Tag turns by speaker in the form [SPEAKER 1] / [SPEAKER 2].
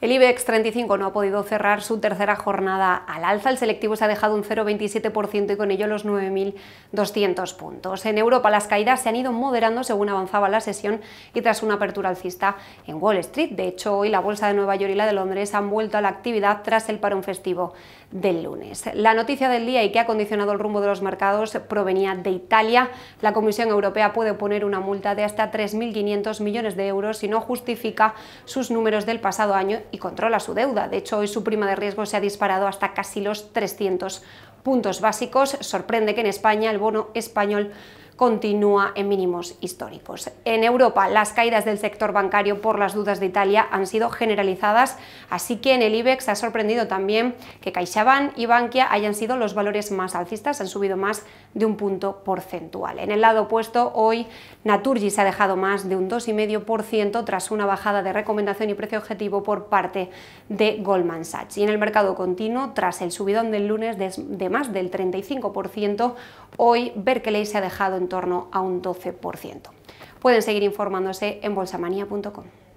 [SPEAKER 1] El IBEX 35 no ha podido cerrar su tercera jornada al alza. El selectivo se ha dejado un 0,27% y con ello los 9.200 puntos. En Europa las caídas se han ido moderando según avanzaba la sesión y tras una apertura alcista en Wall Street. De hecho, hoy la Bolsa de Nueva York y la de Londres han vuelto a la actividad tras el parón festivo del lunes. La noticia del día y que ha condicionado el rumbo de los mercados provenía de Italia. La Comisión Europea puede poner una multa de hasta 3.500 millones de euros si no justifica sus números del pasado año y controla su deuda. De hecho, hoy su prima de riesgo se ha disparado hasta casi los 300 puntos básicos. Sorprende que en España el bono español continúa en mínimos históricos. En Europa, las caídas del sector bancario por las dudas de Italia han sido generalizadas, así que en el IBEX ha sorprendido también que CaixaBank y Bankia hayan sido los valores más alcistas, han subido más de un punto porcentual. En el lado opuesto, hoy Naturgy se ha dejado más de un 2,5% tras una bajada de recomendación y precio objetivo por parte de Goldman Sachs. Y en el mercado continuo, tras el subidón del lunes de más del 35%, hoy Berkeley se ha dejado en torno a un 12%. Pueden seguir informándose en bolsamanía.com.